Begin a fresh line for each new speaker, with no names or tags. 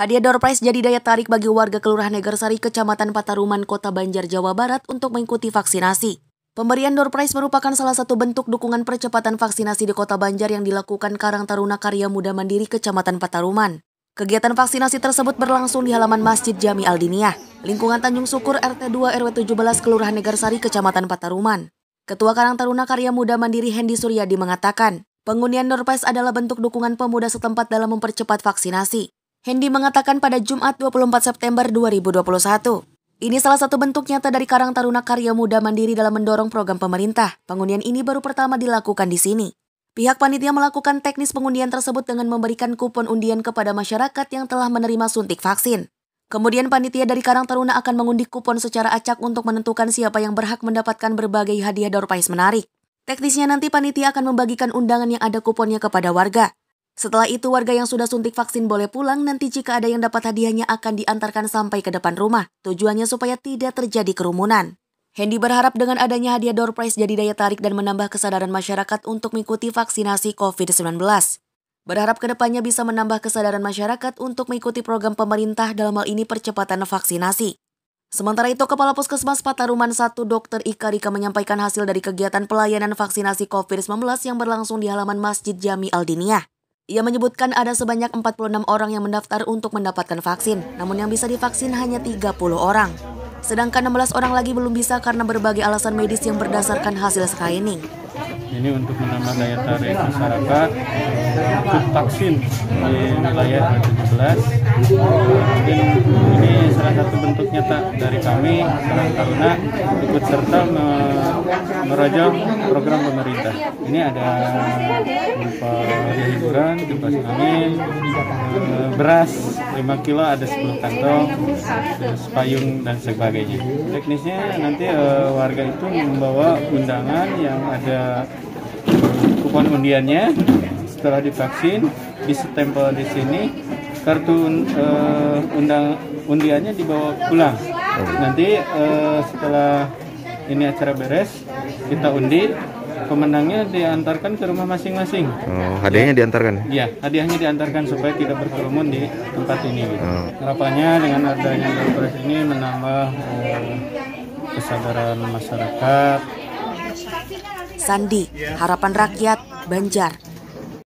Hadiah door prize jadi daya tarik bagi warga Kelurahan Negersari, Kecamatan Pataruman, Kota Banjar, Jawa Barat untuk mengikuti vaksinasi. Pemberian door prize merupakan salah satu bentuk dukungan percepatan vaksinasi di Kota Banjar yang dilakukan Karang Taruna Karya Muda Mandiri, Kecamatan Pataruman. Kegiatan vaksinasi tersebut berlangsung di halaman Masjid Jami Aldiniah, lingkungan Tanjung Syukur RT 2 RW 17 Kelurahan Negersari, Kecamatan Pataruman. Ketua Karang Taruna Karya Muda Mandiri Hendi Suryadi mengatakan, pengundian door prize adalah bentuk dukungan pemuda setempat dalam mempercepat vaksinasi. Hendy mengatakan pada Jumat 24 September 2021. Ini salah satu bentuk nyata dari Karang Taruna Karya Muda Mandiri dalam mendorong program pemerintah. Pengundian ini baru pertama dilakukan di sini. Pihak panitia melakukan teknis pengundian tersebut dengan memberikan kupon undian kepada masyarakat yang telah menerima suntik vaksin. Kemudian panitia dari Karang Taruna akan mengundi kupon secara acak untuk menentukan siapa yang berhak mendapatkan berbagai hadiah door prize menarik. Teknisnya nanti panitia akan membagikan undangan yang ada kuponnya kepada warga. Setelah itu warga yang sudah suntik vaksin boleh pulang nanti jika ada yang dapat hadiahnya akan diantarkan sampai ke depan rumah. Tujuannya supaya tidak terjadi kerumunan. Hendy berharap dengan adanya hadiah door prize jadi daya tarik dan menambah kesadaran masyarakat untuk mengikuti vaksinasi COVID-19. Berharap kedepannya bisa menambah kesadaran masyarakat untuk mengikuti program pemerintah dalam hal ini percepatan vaksinasi. Sementara itu, Kepala Puskesmas Pataruman 1 Dr. Ika Rika menyampaikan hasil dari kegiatan pelayanan vaksinasi COVID-19 yang berlangsung di halaman Masjid Jami Aldiniah. Ia menyebutkan ada sebanyak 46 orang yang mendaftar untuk mendapatkan vaksin, namun yang bisa divaksin hanya 30 orang. Sedangkan 16 orang lagi belum bisa karena berbagai alasan medis yang berdasarkan hasil screening.
Ini untuk menambah daya tarik masyarakat untuk vaksin di wilayah 17. Mungkin ini salah satu bentuk nyata dari kami, karena ikut serta Merajam program pemerintah. Ini ada berupa hiburan, kipas angin, eh, beras lima kilo ada 10 kantong, sepayung, dan sebagainya. Teknisnya nanti uh, warga itu membawa undangan yang ada kupon undiannya setelah divaksin di disetempel di sini kartu uh, undang undiannya dibawa pulang nanti uh, setelah ini acara beres kita undi pemenangnya diantarkan ke rumah masing-masing. Oh, hadiahnya ya. diantarkan? Iya, hadiahnya diantarkan supaya tidak berkerumun di tempat ini. Gitu. Oh. Harapannya dengan adanya beres ini menambah eh, kesadaran masyarakat. Sandi, harapan rakyat, Banjar.